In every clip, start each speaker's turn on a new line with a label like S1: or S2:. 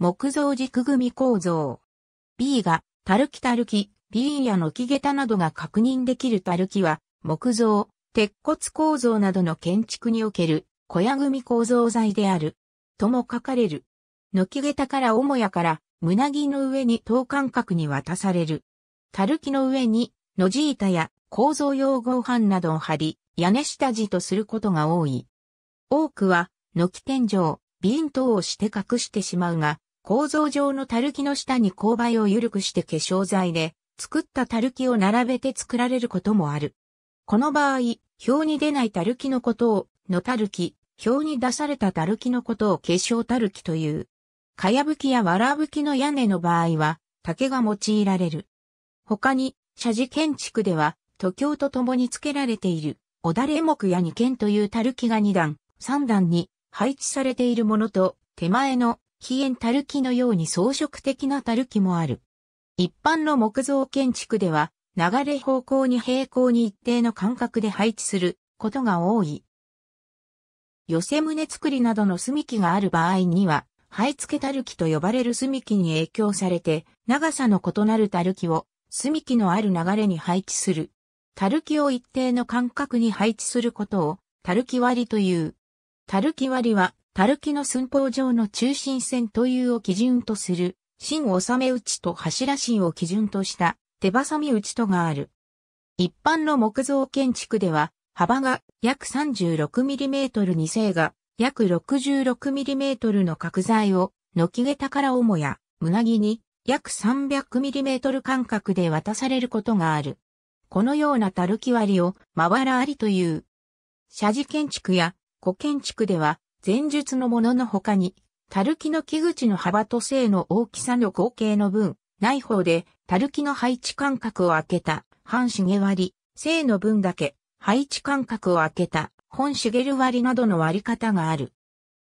S1: 木造軸組構造。B が、たるきたるき、B やの木桁などが確認できるたるきは、木造、鉄骨構造などの建築における小屋組構造材である。とも書かれる。の桁から母屋から胸木の上に等間隔に渡される。たるきの上にのじ板や構造用合板などを貼り、屋根下地とすることが多い。多くは、軒天井、瓶等をして隠してしまうが、構造上のたるきの下に勾配を緩くして化粧剤で作ったたるきを並べて作られることもある。この場合、表に出ないたるきのことを、のたるき、表に出されたたるきのことを化粧たるきという。かやぶきやわらぶきの屋根の場合は、竹が用いられる。他に、社寺建築では、都京と共に付けられている、おだれ木や二軒というたるきが2段、3段に配置されているものと、手前の飛燕たるきのように装飾的なたるきもある。一般の木造建築では、流れ方向に平行に一定の間隔で配置することが多い。寄せ棟作りなどの隅木がある場合には、灰付けたるきと呼ばれる隅木に影響されて、長さの異なるたるきを隅木のある流れに配置する。たるきを一定の間隔に配置することを、たるき割りという。たるき割りは、たるきの寸法上の中心線というを基準とする、芯納め打ちと柱芯を基準とした手挟み打ちとがある。一般の木造建築では、幅が約 36mm に世が約 66mm の角材を、軒桁からもや、胸木に約 300mm 間隔で渡されることがある。このようなたるき割りを、まわらありという。社寺建築や古建築では、前述のものの他に、垂木の木口の幅と性の大きさの合計の分、ない方で、垂木の配置間隔を開けた、半茂割、性の分だけ、配置間隔を開けた、本茂割などの割り方がある。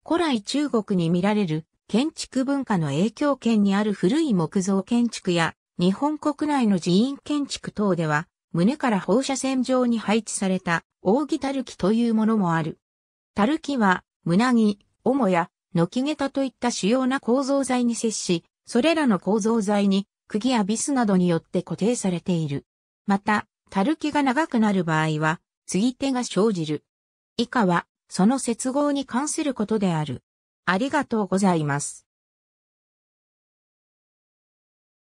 S1: 古来中国に見られる建築文化の影響圏にある古い木造建築や日本国内の寺院建築等では胸から放射線状に配置された扇たるきというものもある。たるきは胸木、母や、軒下駄といった主要な構造材に接し、それらの構造材に、釘やビスなどによって固定されている。また、る木が長くなる場合は、継ぎ手が生じる。以下は、その接合に関することである。ありがとうございます。